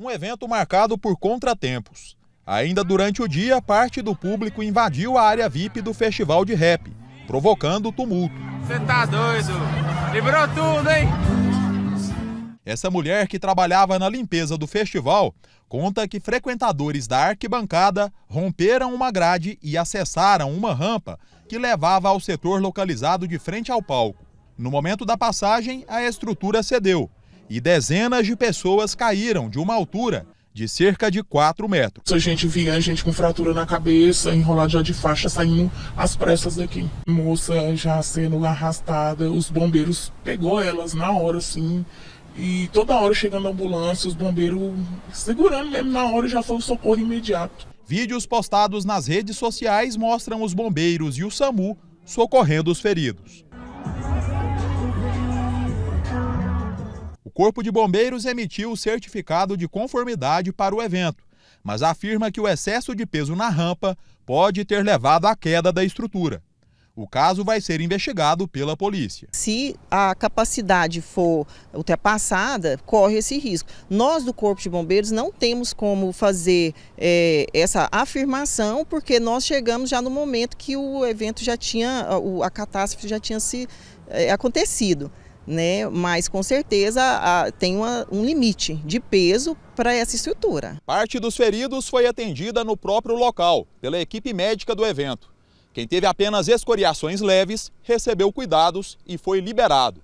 Um evento marcado por contratempos. Ainda durante o dia, parte do público invadiu a área VIP do festival de rap, provocando tumulto. Você tá doido? Liberou tudo, hein? Essa mulher que trabalhava na limpeza do festival conta que frequentadores da arquibancada romperam uma grade e acessaram uma rampa que levava ao setor localizado de frente ao palco. No momento da passagem, a estrutura cedeu e dezenas de pessoas caíram de uma altura de cerca de 4 metros. A gente via a gente com fratura na cabeça, enrolada já de faixa, saindo às pressas daqui. Moça já sendo arrastada, os bombeiros pegou elas na hora, assim, e toda hora chegando a ambulância, os bombeiros segurando mesmo na hora já foi o socorro imediato. Vídeos postados nas redes sociais mostram os bombeiros e o SAMU socorrendo os feridos. Corpo de Bombeiros emitiu o certificado de conformidade para o evento, mas afirma que o excesso de peso na rampa pode ter levado à queda da estrutura. O caso vai ser investigado pela polícia. Se a capacidade for ultrapassada, corre esse risco. Nós do Corpo de Bombeiros não temos como fazer é, essa afirmação, porque nós chegamos já no momento que o evento já tinha, a catástrofe já tinha se é, acontecido né? Mas com certeza a, tem uma, um limite de peso para essa estrutura. Parte dos feridos foi atendida no próprio local, pela equipe médica do evento. Quem teve apenas escoriações leves recebeu cuidados e foi liberado.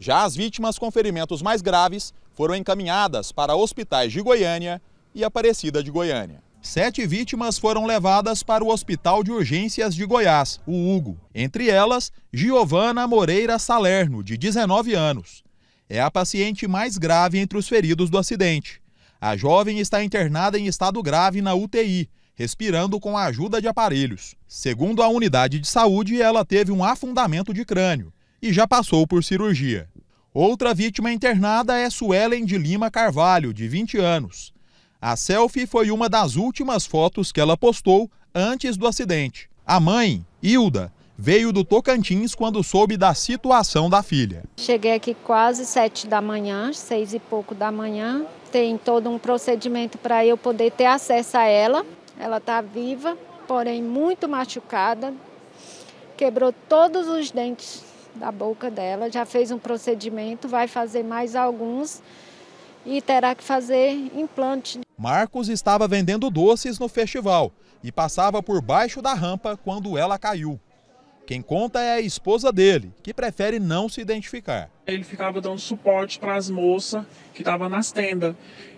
Já as vítimas com ferimentos mais graves foram encaminhadas para hospitais de Goiânia e Aparecida de Goiânia. Sete vítimas foram levadas para o Hospital de Urgências de Goiás, o Hugo. Entre elas, Giovana Moreira Salerno, de 19 anos. É a paciente mais grave entre os feridos do acidente. A jovem está internada em estado grave na UTI, respirando com a ajuda de aparelhos. Segundo a unidade de saúde, ela teve um afundamento de crânio e já passou por cirurgia. Outra vítima internada é Suelen de Lima Carvalho, de 20 anos. A selfie foi uma das últimas fotos que ela postou antes do acidente. A mãe, Hilda, veio do Tocantins quando soube da situação da filha. Cheguei aqui quase sete da manhã, seis e pouco da manhã. Tem todo um procedimento para eu poder ter acesso a ela. Ela está viva, porém muito machucada. Quebrou todos os dentes da boca dela, já fez um procedimento, vai fazer mais alguns e terá que fazer implante. Marcos estava vendendo doces no festival e passava por baixo da rampa quando ela caiu. Quem conta é a esposa dele, que prefere não se identificar. Ele ficava dando suporte para as moças que estavam nas tendas.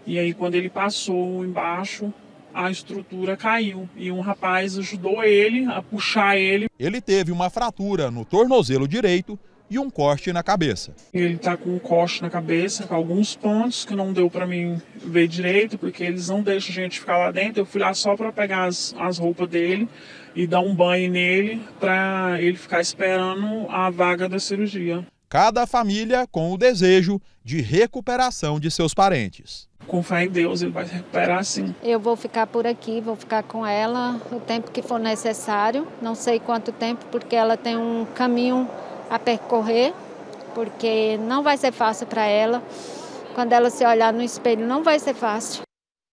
E aí, quando ele passou embaixo, a estrutura caiu e um rapaz ajudou ele a puxar ele. Ele teve uma fratura no tornozelo direito e um corte na cabeça. Ele está com um corte na cabeça, com alguns pontos que não deu para mim ver direito, porque eles não deixam a gente ficar lá dentro. Eu fui lá só para pegar as, as roupas dele e dar um banho nele para ele ficar esperando a vaga da cirurgia. Cada família com o desejo de recuperação de seus parentes. Com fé em Deus, ele vai se recuperar sim. Eu vou ficar por aqui, vou ficar com ela o tempo que for necessário. Não sei quanto tempo, porque ela tem um caminho a percorrer, porque não vai ser fácil para ela. Quando ela se olhar no espelho, não vai ser fácil.